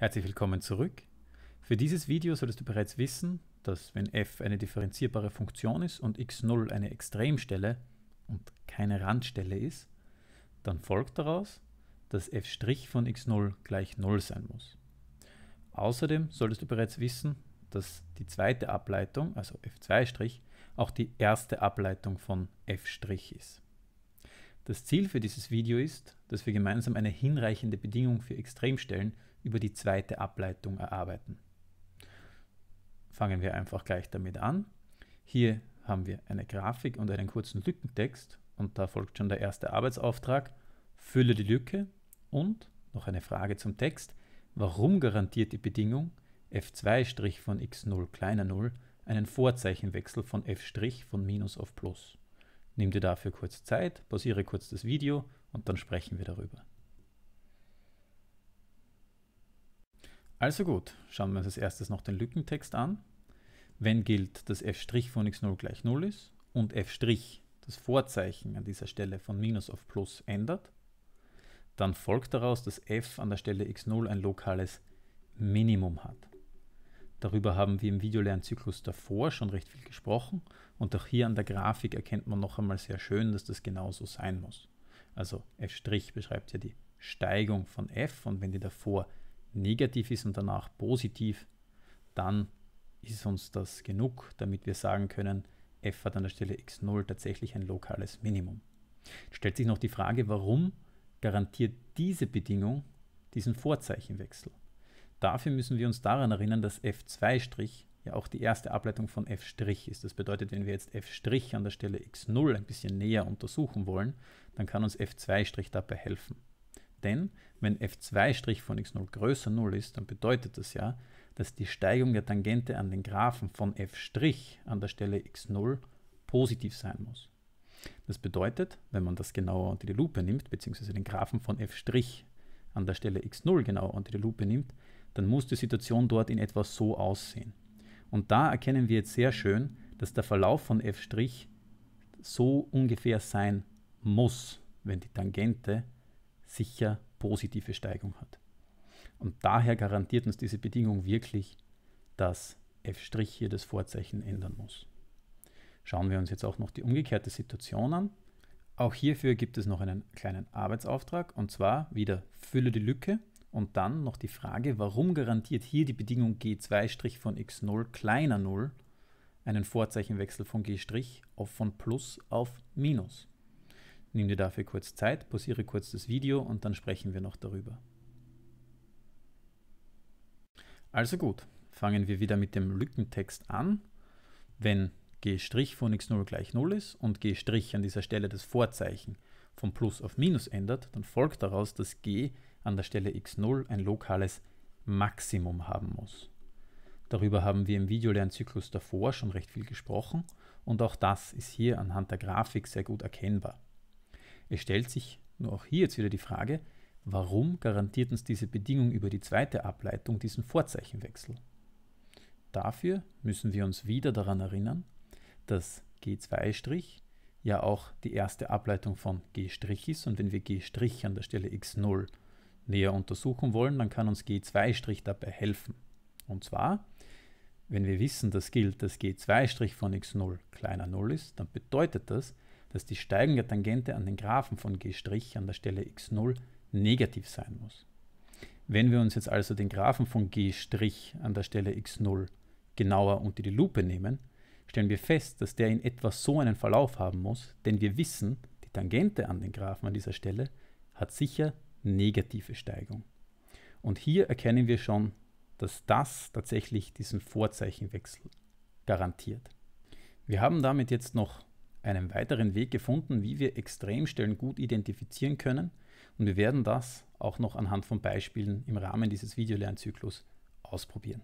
Herzlich willkommen zurück. Für dieses Video solltest du bereits wissen, dass wenn f eine differenzierbare Funktion ist und x0 eine Extremstelle und keine Randstelle ist, dann folgt daraus, dass f' von x0 gleich 0 sein muss. Außerdem solltest du bereits wissen, dass die zweite Ableitung, also f2', auch die erste Ableitung von f' ist. Das Ziel für dieses Video ist, dass wir gemeinsam eine hinreichende Bedingung für Extremstellen über die zweite Ableitung erarbeiten. Fangen wir einfach gleich damit an. Hier haben wir eine Grafik und einen kurzen Lückentext und da folgt schon der erste Arbeitsauftrag. Fülle die Lücke und noch eine Frage zum Text. Warum garantiert die Bedingung f2' von x0 kleiner 0 einen Vorzeichenwechsel von f' von minus auf plus? Nimm dir dafür kurz Zeit, pausiere kurz das Video und dann sprechen wir darüber. Also gut, schauen wir uns als erstes noch den Lückentext an. Wenn gilt, dass f' von x0 gleich 0 ist und f' das Vorzeichen an dieser Stelle von Minus auf Plus ändert, dann folgt daraus, dass f an der Stelle x0 ein lokales Minimum hat. Darüber haben wir im Videolernzyklus davor schon recht viel gesprochen und auch hier an der Grafik erkennt man noch einmal sehr schön, dass das genauso sein muss. Also f' beschreibt ja die Steigung von f und wenn die davor negativ ist und danach positiv, dann ist uns das genug, damit wir sagen können, f hat an der Stelle x0 tatsächlich ein lokales Minimum. stellt sich noch die Frage, warum garantiert diese Bedingung diesen Vorzeichenwechsel? Dafür müssen wir uns daran erinnern, dass f2' ja auch die erste Ableitung von f' ist. Das bedeutet, wenn wir jetzt f' an der Stelle x0 ein bisschen näher untersuchen wollen, dann kann uns f2' dabei helfen. Denn wenn f2' von x0 größer 0 ist, dann bedeutet das ja, dass die Steigung der Tangente an den Graphen von f' an der Stelle x0 positiv sein muss. Das bedeutet, wenn man das genauer unter die Lupe nimmt, beziehungsweise den Graphen von f' an der Stelle x0 genauer unter die Lupe nimmt, dann muss die Situation dort in etwa so aussehen. Und da erkennen wir jetzt sehr schön, dass der Verlauf von f' so ungefähr sein muss, wenn die Tangente sicher positive Steigung hat. Und daher garantiert uns diese Bedingung wirklich, dass f' hier das Vorzeichen ändern muss. Schauen wir uns jetzt auch noch die umgekehrte Situation an. Auch hierfür gibt es noch einen kleinen Arbeitsauftrag und zwar wieder fülle die Lücke und dann noch die Frage, warum garantiert hier die Bedingung G2' von x0 kleiner 0 einen Vorzeichenwechsel von G' auf von Plus auf Minus? Nimm dir dafür kurz Zeit, pausiere kurz das Video und dann sprechen wir noch darüber. Also gut, fangen wir wieder mit dem Lückentext an. Wenn G' von x0 gleich 0 ist und G' an dieser Stelle das Vorzeichen von Plus auf Minus ändert, dann folgt daraus, dass G an der Stelle x0 ein lokales Maximum haben muss. Darüber haben wir im Videolernzyklus davor schon recht viel gesprochen und auch das ist hier anhand der Grafik sehr gut erkennbar. Es stellt sich nur auch hier jetzt wieder die Frage, warum garantiert uns diese Bedingung über die zweite Ableitung diesen Vorzeichenwechsel? Dafür müssen wir uns wieder daran erinnern, dass g2' ja auch die erste Ableitung von g' ist und wenn wir g' an der Stelle x0 näher untersuchen wollen, dann kann uns G2' dabei helfen. Und zwar, wenn wir wissen, dass gilt, dass G2' von x0 kleiner 0 ist, dann bedeutet das, dass die steigende Tangente an den Graphen von G' an der Stelle x0 negativ sein muss. Wenn wir uns jetzt also den Graphen von G' an der Stelle x0 genauer unter die Lupe nehmen, stellen wir fest, dass der in etwa so einen Verlauf haben muss, denn wir wissen, die Tangente an den Graphen an dieser Stelle hat sicher negative Steigung. Und hier erkennen wir schon, dass das tatsächlich diesen Vorzeichenwechsel garantiert. Wir haben damit jetzt noch einen weiteren Weg gefunden, wie wir Extremstellen gut identifizieren können und wir werden das auch noch anhand von Beispielen im Rahmen dieses Videolernzyklus ausprobieren.